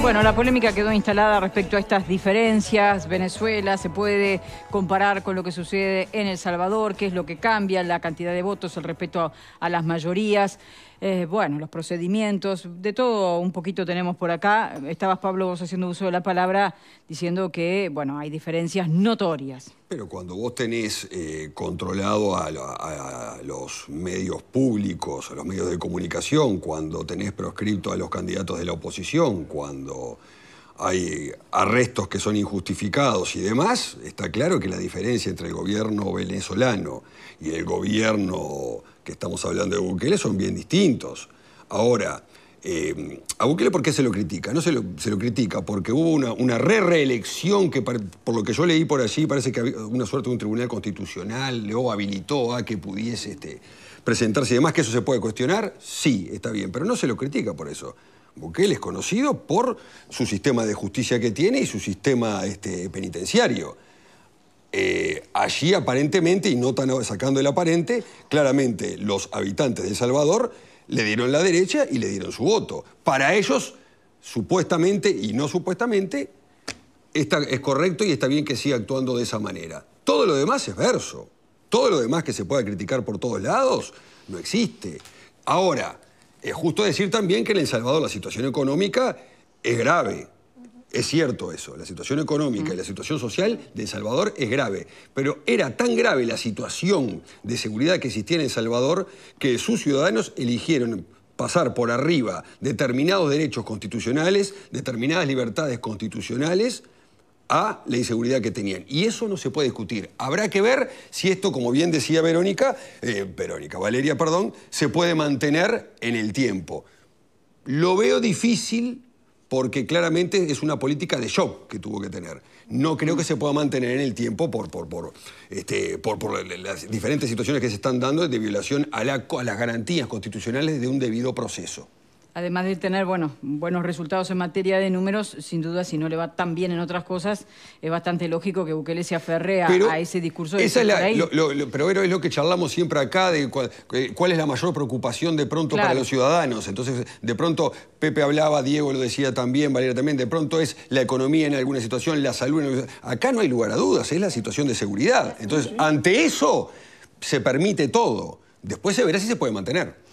Bueno, la polémica quedó instalada respecto a estas diferencias. Venezuela se puede comparar con lo que sucede en El Salvador, qué es lo que cambia, la cantidad de votos, el respeto a, las mayorías, eh, bueno, los procedimientos, de todo un poquito tenemos por acá. Estabas, Pablo, vos haciendo uso de la palabra diciendo que, bueno, hay diferencias notorias. Pero cuando vos tenés eh, controlado a, a, los medios públicos, a los medios de comunicación, cuando tenés proscripto a los candidatos de la oposición, cuando hay arrestos que son injustificados y demás, está claro que la diferencia entre el gobierno venezolano y el gobierno que estamos hablando de Bukele son bien distintos. Ahora, eh, a Bukele, ¿por qué se lo critica? No se lo, critica porque hubo una, re-reelección que, por lo que yo leí por allí, parece que una suerte de un tribunal constitucional, le habilitó a que pudiese este, presentarse y demás, que eso se puede cuestionar, sí, está bien, pero no se lo critica por eso. Bukele es conocido por su sistema de justicia que tiene y su sistema este, penitenciario. Eh, allí aparentemente, y no tan sacando el aparente, claramente los habitantes de El Salvador le dieron la derecha y le dieron su voto. Para ellos, supuestamente y no supuestamente, es correcto y está bien que siga actuando de esa manera. Todo lo demás es verso. Todo lo demás que se pueda criticar por todos lados no existe. Ahora, es justo decir también que en El Salvador la situación económica es grave. Es cierto eso, la situación económica y la mm. situación social de El Salvador es grave, pero era tan grave la situación de seguridad que existía en El Salvador que sus ciudadanos eligieron pasar por arriba determinados derechos constitucionales, determinadas libertades constitucionales a la inseguridad que tenían. Y eso no se puede discutir. Habrá que ver si esto, como bien decía Verónica, eh, Verónica, Valeria, perdón, se puede mantener en el tiempo. Lo veo difícil porque claramente es una política de shock que tuvo que tener. No creo que se pueda mantener en el tiempo por, por, por, este, las diferentes situaciones que se están dando de violación a las garantías constitucionales de un debido proceso además de tener buenos resultados en materia de números, sin duda si no le va tan bien en otras cosas, es bastante lógico que Bukele se aferre a, ese discurso de esa es lo, Pero es lo que charlamos siempre acá, de eh, cuál, es la mayor preocupación de pronto para los ciudadanos. Entonces, de pronto Pepe hablaba, Diego lo decía también, Valeria también, de pronto es la economía en alguna situación, la salud en alguna situación. Acá no hay lugar a dudas, es la situación de seguridad. Entonces, ante eso se permite todo. Después se verá si se puede mantener.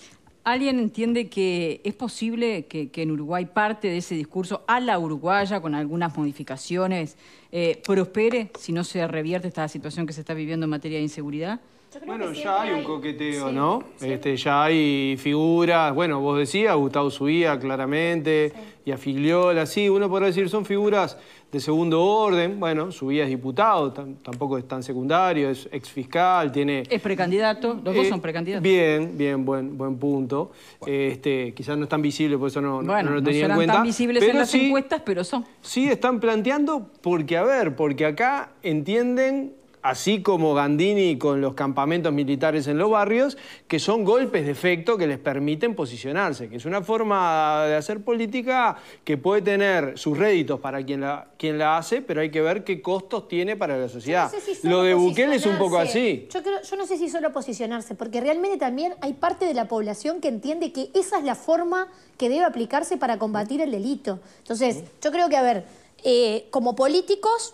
¿Alguien entiende que es posible que, en Uruguay parte de ese discurso a la uruguaya, con algunas modificaciones, eh, prospere si no se revierte esta situación que se está viviendo en materia de inseguridad? bueno, ya hay, un coqueteo, ¿no? Este, ya hay figuras, bueno, vos decías, Gustavo Subía claramente, y a sí, uno podrá decir, son figuras de segundo orden, bueno, Subía es diputado, tampoco es tan secundario, es fiscal, tiene... Es precandidato, los dos eh, son precandidatos. Bien, bien, buen, buen punto. Este, quizás no están visibles, por eso no, no lo tenía en cuenta. tan visibles en las encuestas, pero son. Sí, están planteando porque, a ver, porque acá entienden así como Gandini con los campamentos militares en los barrios, que son golpes de efecto que les permiten posicionarse, que es una forma de hacer política que puede tener sus réditos para quien la, quien la hace, pero hay que ver qué costos tiene para la sociedad. Lo de Bukele es un poco así. Yo, no sé si solo posicionarse, porque realmente también hay parte de la población que entiende que esa es la forma que debe aplicarse para combatir el delito. Entonces, yo creo que, a ver, eh, como políticos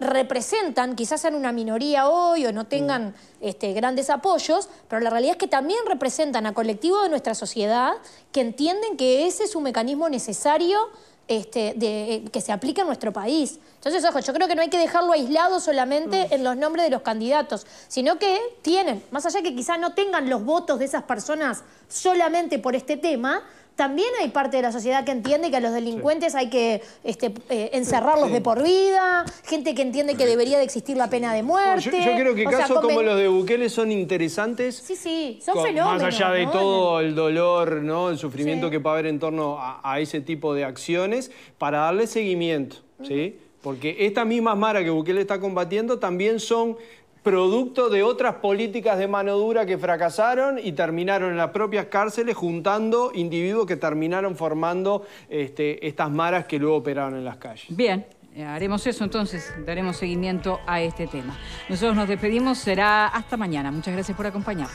representan, quizás sean una minoría hoy o no tengan este, grandes apoyos, pero la realidad es que también representan a colectivos de nuestra sociedad que entienden que ese es un mecanismo necesario este, eh, que se aplica en nuestro país. Entonces, ojo, yo creo que no hay que dejarlo aislado solamente mm. en los nombres de los candidatos, sino que tienen, más allá de que quizás no tengan los votos de esas personas solamente por este tema, también hay parte de la sociedad que entiende que a los delincuentes hay que este, eh, encerrarlos de por vida, gente que entiende que debería de existir la pena de muerte. yo, creo que casos como los de Bukele son interesantes. Sí, sí, son fenómenos. Más allá de todo el dolor, ¿no? el sufrimiento que va a haber en torno a, ese tipo de acciones, para darle seguimiento, ¿sí? Porque estas mismas maras que Bukele está combatiendo también son producto de otras políticas de mano dura que fracasaron y terminaron en las propias cárceles juntando individuos que terminaron formando este, estas maras que luego operaron en las calles. Bien, eh, haremos eso entonces, daremos seguimiento a este tema. Nosotros nos despedimos, será hasta mañana. Muchas gracias por acompañarnos.